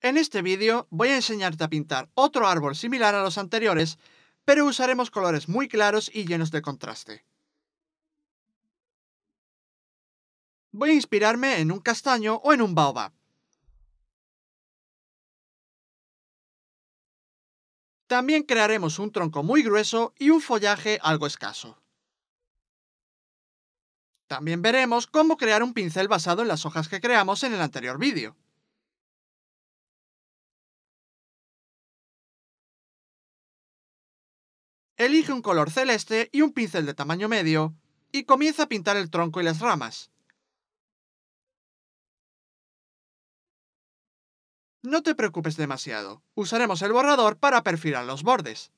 En este vídeo voy a enseñarte a pintar otro árbol similar a los anteriores, pero usaremos colores muy claros y llenos de contraste. Voy a inspirarme en un castaño o en un baobab. También crearemos un tronco muy grueso y un follaje algo escaso. También veremos cómo crear un pincel basado en las hojas que creamos en el anterior vídeo. elige un color celeste y un pincel de tamaño medio, y comienza a pintar el tronco y las ramas. No te preocupes demasiado, usaremos el borrador para perfilar los bordes.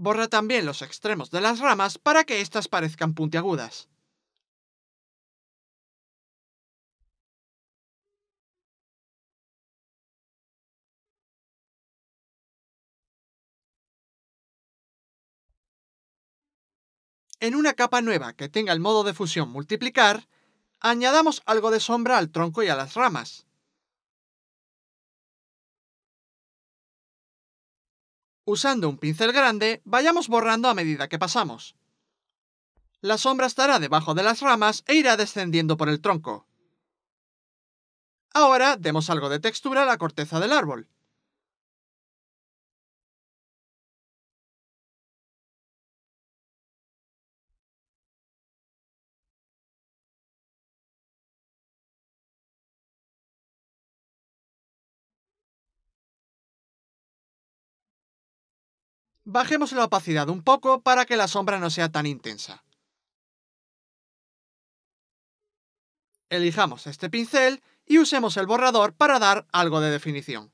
Borra también los extremos de las ramas para que éstas parezcan puntiagudas. En una capa nueva que tenga el modo de fusión multiplicar, añadamos algo de sombra al tronco y a las ramas. Usando un pincel grande, vayamos borrando a medida que pasamos. La sombra estará debajo de las ramas e irá descendiendo por el tronco. Ahora demos algo de textura a la corteza del árbol. bajemos la opacidad un poco para que la sombra no sea tan intensa. Elijamos este pincel y usemos el borrador para dar algo de definición.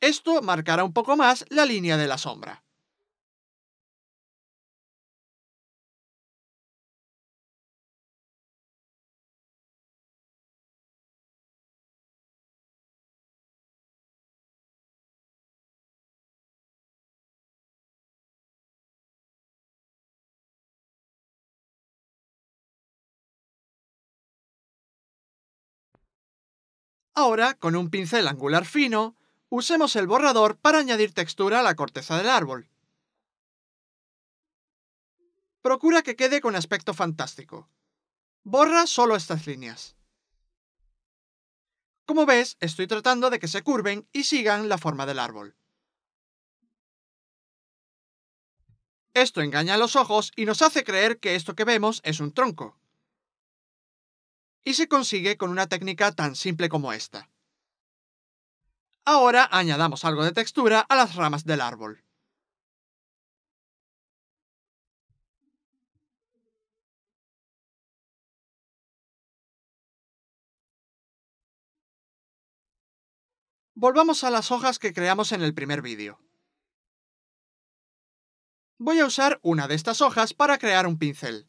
Esto marcará un poco más la línea de la sombra. Ahora, con un pincel angular fino, usemos el borrador para añadir textura a la corteza del árbol. Procura que quede con aspecto fantástico. Borra solo estas líneas. Como ves, estoy tratando de que se curven y sigan la forma del árbol. Esto engaña a los ojos y nos hace creer que esto que vemos es un tronco y se consigue con una técnica tan simple como esta. Ahora añadamos algo de textura a las ramas del árbol. Volvamos a las hojas que creamos en el primer vídeo. Voy a usar una de estas hojas para crear un pincel.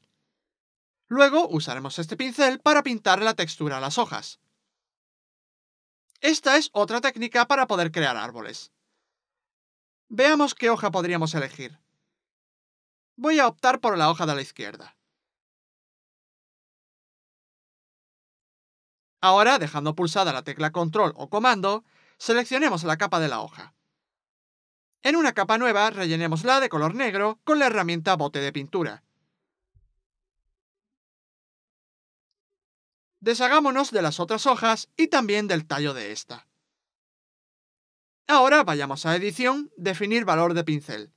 Luego usaremos este pincel para pintar la textura a las hojas. Esta es otra técnica para poder crear árboles. Veamos qué hoja podríamos elegir. Voy a optar por la hoja de la izquierda. Ahora, dejando pulsada la tecla control o comando, seleccionemos la capa de la hoja. En una capa nueva, rellenémosla de color negro con la herramienta bote de pintura. Deshagámonos de las otras hojas y también del tallo de esta. Ahora vayamos a edición, definir valor de pincel.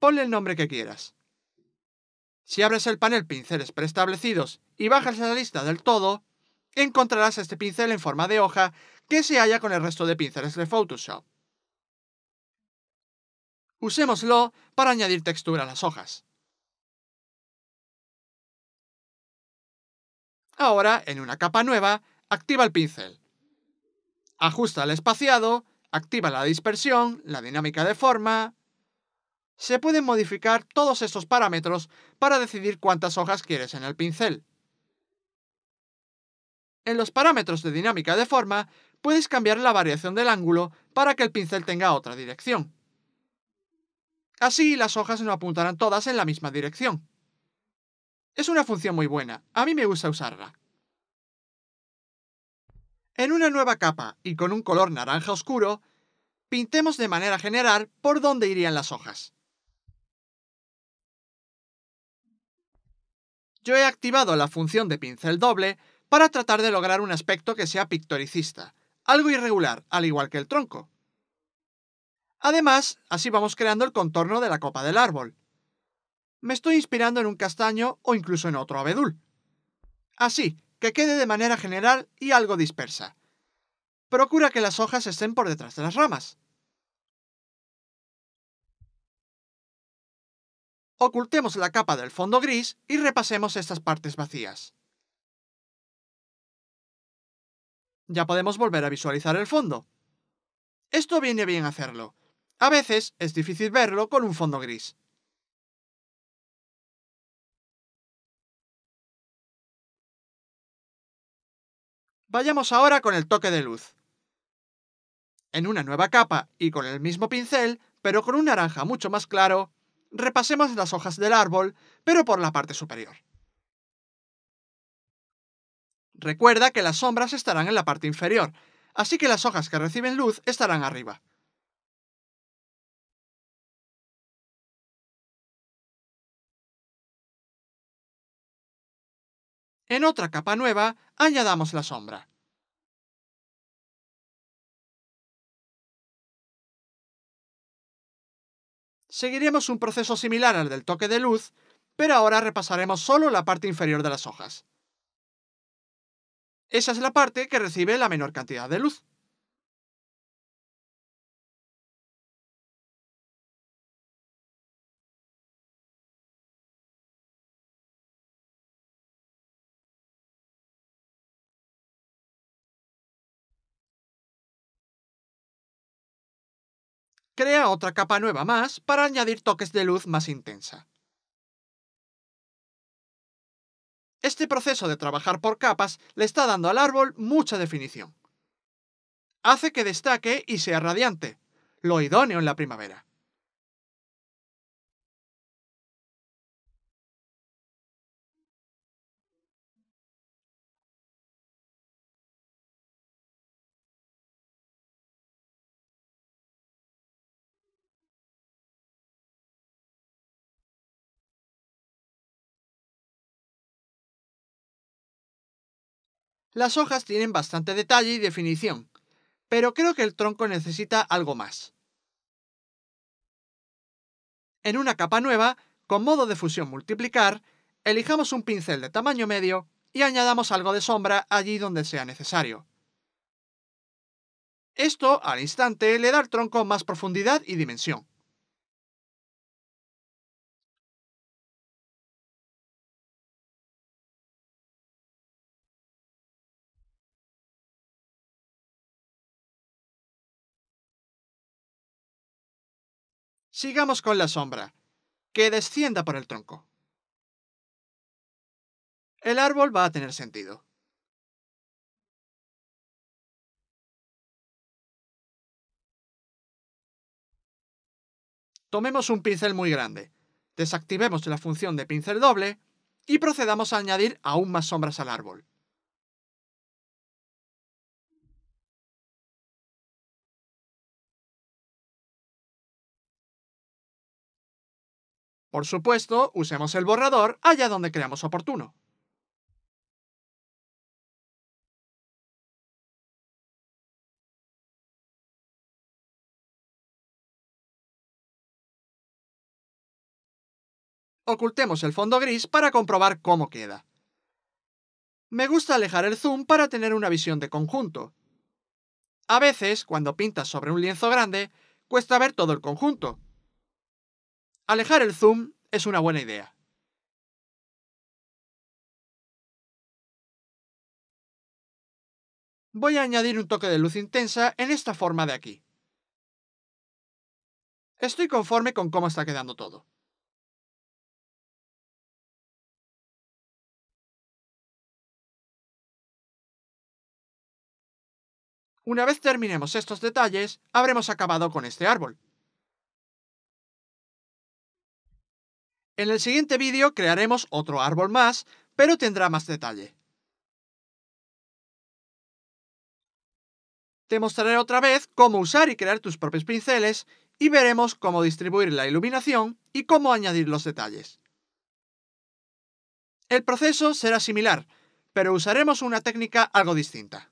Ponle el nombre que quieras. Si abres el panel Pinceles preestablecidos y bajas la lista del todo, encontrarás este pincel en forma de hoja que se halla con el resto de pinceles de Photoshop. Usémoslo para añadir textura a las hojas. Ahora, en una capa nueva, activa el pincel. Ajusta el espaciado, activa la dispersión, la dinámica de forma... Se pueden modificar todos estos parámetros para decidir cuántas hojas quieres en el pincel. En los parámetros de dinámica de forma, puedes cambiar la variación del ángulo para que el pincel tenga otra dirección. Así, las hojas no apuntarán todas en la misma dirección. Es una función muy buena, a mí me gusta usarla. En una nueva capa y con un color naranja oscuro, pintemos de manera general por dónde irían las hojas. Yo he activado la función de pincel doble para tratar de lograr un aspecto que sea pictoricista, algo irregular, al igual que el tronco. Además, así vamos creando el contorno de la copa del árbol, me estoy inspirando en un castaño o incluso en otro abedul. Así, que quede de manera general y algo dispersa. Procura que las hojas estén por detrás de las ramas. Ocultemos la capa del fondo gris y repasemos estas partes vacías. Ya podemos volver a visualizar el fondo. Esto viene bien hacerlo. A veces es difícil verlo con un fondo gris. Vayamos ahora con el toque de luz. En una nueva capa y con el mismo pincel, pero con un naranja mucho más claro, repasemos las hojas del árbol, pero por la parte superior. Recuerda que las sombras estarán en la parte inferior, así que las hojas que reciben luz estarán arriba. en otra capa nueva añadamos la sombra. Seguiremos un proceso similar al del toque de luz, pero ahora repasaremos solo la parte inferior de las hojas. Esa es la parte que recibe la menor cantidad de luz. crea otra capa nueva más para añadir toques de luz más intensa. Este proceso de trabajar por capas le está dando al árbol mucha definición. Hace que destaque y sea radiante, lo idóneo en la primavera. Las hojas tienen bastante detalle y definición, pero creo que el tronco necesita algo más. En una capa nueva, con modo de fusión multiplicar, elijamos un pincel de tamaño medio y añadamos algo de sombra allí donde sea necesario. Esto, al instante, le da al tronco más profundidad y dimensión. Sigamos con la sombra, que descienda por el tronco. El árbol va a tener sentido. Tomemos un pincel muy grande, desactivemos la función de pincel doble y procedamos a añadir aún más sombras al árbol. Por supuesto, usemos el borrador allá donde creamos oportuno. Ocultemos el fondo gris para comprobar cómo queda. Me gusta alejar el zoom para tener una visión de conjunto. A veces, cuando pintas sobre un lienzo grande, cuesta ver todo el conjunto, Alejar el zoom es una buena idea. Voy a añadir un toque de luz intensa en esta forma de aquí. Estoy conforme con cómo está quedando todo. Una vez terminemos estos detalles, habremos acabado con este árbol. En el siguiente vídeo crearemos otro árbol más, pero tendrá más detalle. Te mostraré otra vez cómo usar y crear tus propios pinceles y veremos cómo distribuir la iluminación y cómo añadir los detalles. El proceso será similar, pero usaremos una técnica algo distinta.